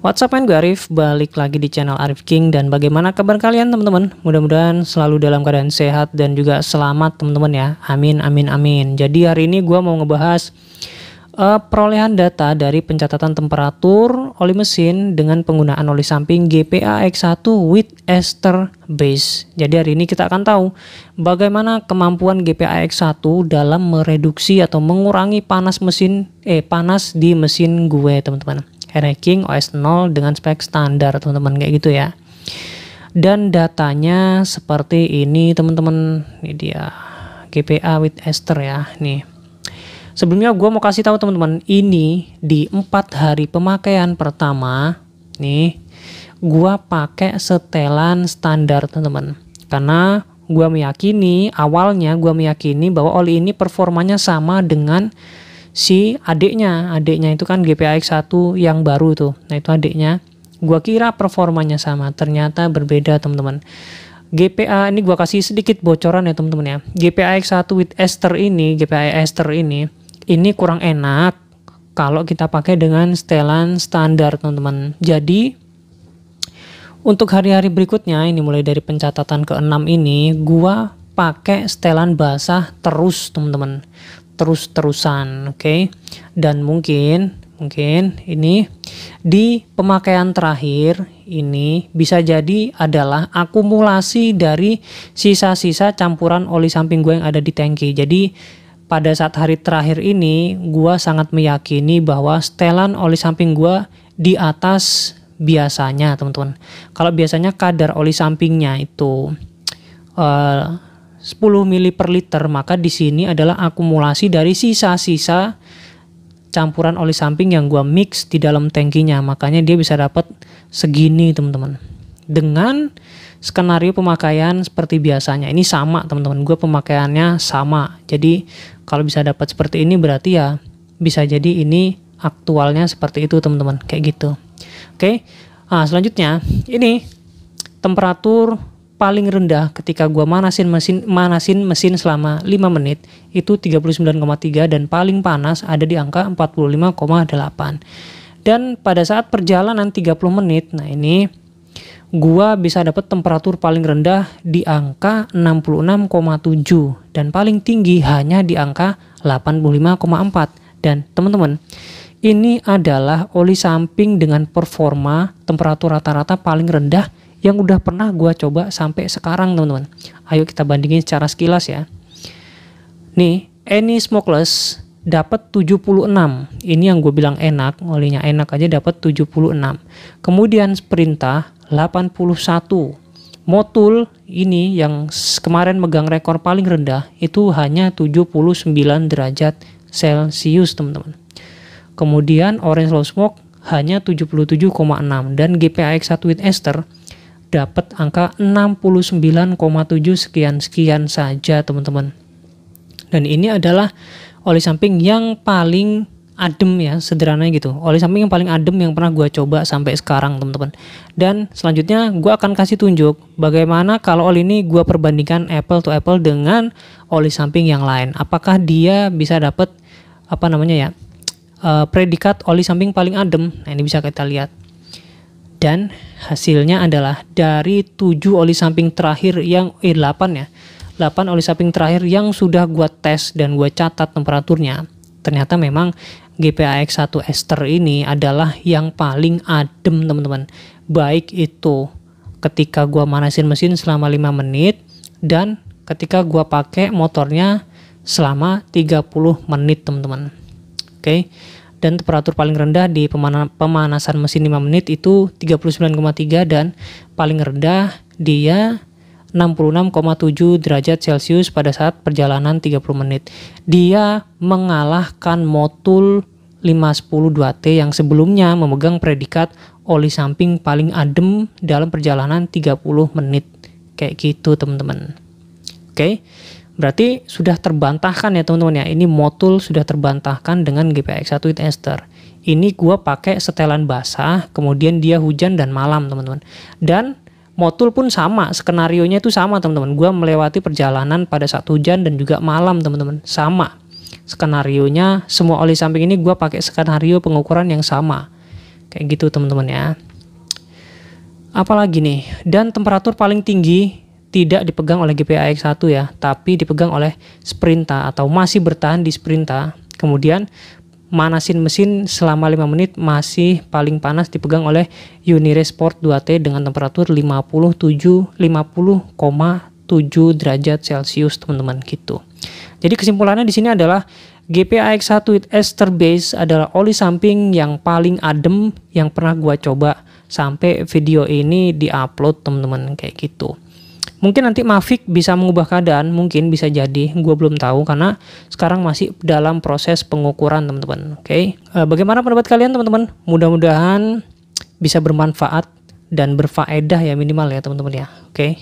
What's up, Gue Arif, balik lagi di channel Arif King Dan bagaimana kabar kalian teman-teman? Mudah-mudahan selalu dalam keadaan sehat dan juga selamat teman-teman ya Amin, amin, amin Jadi hari ini gue mau ngebahas uh, perolehan data dari pencatatan temperatur oli mesin dengan penggunaan oli samping GPA x 1 with ester base. Jadi hari ini kita akan tahu bagaimana kemampuan GPA x 1 dalam mereduksi atau mengurangi panas mesin eh panas di mesin gue, teman-teman. Hacking OS 0 dengan spek standar teman-teman kayak gitu ya dan datanya seperti ini teman-teman ini dia GPA with Esther ya nih sebelumnya gue mau kasih tahu teman-teman ini di empat hari pemakaian pertama nih gue pakai setelan standar teman-teman karena gue meyakini awalnya gue meyakini bahwa oli ini performanya sama dengan si adiknya adiknya itu kan GPAX 1 yang baru itu nah itu adiknya gua kira performanya sama ternyata berbeda teman-teman GPA ini gua kasih sedikit bocoran ya teman-teman ya GPAX 1 with ester ini GPA ester ini ini kurang enak kalau kita pakai dengan setelan standar teman-teman jadi untuk hari-hari berikutnya ini mulai dari pencatatan ke-6 ini gua pakai setelan basah terus teman-teman terus-terusan, oke? Okay? Dan mungkin mungkin ini di pemakaian terakhir ini bisa jadi adalah akumulasi dari sisa-sisa campuran oli samping gue yang ada di tangki. Jadi pada saat hari terakhir ini gue sangat meyakini bahwa setelan oli samping gue di atas biasanya teman-teman. Kalau biasanya kadar oli sampingnya itu uh, 10 ml per liter, maka di sini adalah akumulasi dari sisa-sisa campuran oli samping yang gua mix di dalam tangkinya. Makanya dia bisa dapat segini, teman-teman. Dengan skenario pemakaian seperti biasanya. Ini sama, teman-teman. Gua pemakaiannya sama. Jadi, kalau bisa dapat seperti ini berarti ya bisa jadi ini aktualnya seperti itu, teman-teman. Kayak gitu. Oke. Nah, selanjutnya ini temperatur paling rendah ketika gua manasin mesin manasin mesin selama 5 menit itu 39,3 dan paling panas ada di angka 45,8. Dan pada saat perjalanan 30 menit, nah ini gua bisa dapat temperatur paling rendah di angka 66,7 dan paling tinggi hanya di angka 85,4. Dan teman-teman, ini adalah oli samping dengan performa temperatur rata-rata paling rendah yang udah pernah gue coba sampai sekarang teman-teman. Ayo kita bandingin secara sekilas ya. Nih, Any Smokeless dapat 76. Ini yang gue bilang enak, olinya enak aja dapat 76. Kemudian perintah 81. Motul ini yang kemarin megang rekor paling rendah itu hanya 79 derajat Celcius teman-teman. Kemudian Orange Low Smoke hanya 77,6 dan GPAX 1 with ester dapat angka 69,7 sekian-sekian saja teman-teman. Dan ini adalah oli samping yang paling adem ya sederhananya gitu oli samping yang paling adem yang pernah gue coba sampai sekarang teman-teman dan selanjutnya gue akan kasih tunjuk bagaimana kalau oli ini gue perbandingkan apple to apple dengan oli samping yang lain apakah dia bisa dapat apa namanya ya uh, predikat oli samping paling adem nah ini bisa kita lihat dan hasilnya adalah dari 7 oli samping terakhir yang eh 8 ya 8 oli samping terakhir yang sudah gua tes dan gua catat temperaturnya ternyata memang GPAX1 ester ini adalah yang paling adem teman-teman baik itu ketika gua manasin mesin selama 5 menit dan ketika gua pakai motornya selama 30 menit teman-teman oke okay dan temperatur paling rendah di pemana pemanasan mesin 5 menit itu 39,3 dan paling rendah dia 66,7 derajat Celcius pada saat perjalanan 30 menit. Dia mengalahkan Motul 510-2T yang sebelumnya memegang predikat oli samping paling adem dalam perjalanan 30 menit. Kayak gitu, teman-teman. Oke. Okay? Berarti sudah terbantahkan ya teman-teman ya. Ini motul sudah terbantahkan dengan GPX1 with ester. Ini gua pakai setelan basah, kemudian dia hujan dan malam teman-teman. Dan motul pun sama, skenario nya itu sama teman-teman. Gua melewati perjalanan pada saat hujan dan juga malam teman-teman. Sama. Skenario nya semua oli samping ini gua pakai skenario pengukuran yang sama. Kayak gitu teman-teman ya apalagi nih dan temperatur paling tinggi tidak dipegang oleh GPAX 1 ya, tapi dipegang oleh Sprinta atau masih bertahan di Sprinta. Kemudian manasin mesin selama 5 menit masih paling panas dipegang oleh Unire Sport 2T dengan temperatur 57 50,7 derajat Celcius teman-teman gitu. Jadi kesimpulannya di sini adalah GPAX1 with ester base adalah oli samping yang paling adem yang pernah gua coba sampai video ini diupload teman-teman kayak gitu. Mungkin nanti Mavic bisa mengubah keadaan, mungkin bisa jadi, gue belum tahu karena sekarang masih dalam proses pengukuran teman-teman. Oke, okay? Eh, bagaimana pendapat kalian teman-teman? Mudah-mudahan bisa bermanfaat dan berfaedah ya minimal ya teman-teman ya. Oke. Okay?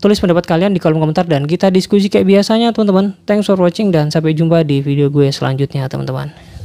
Tulis pendapat kalian di kolom komentar dan kita diskusi kayak biasanya teman-teman. Thanks for watching dan sampai jumpa di video gue selanjutnya teman-teman.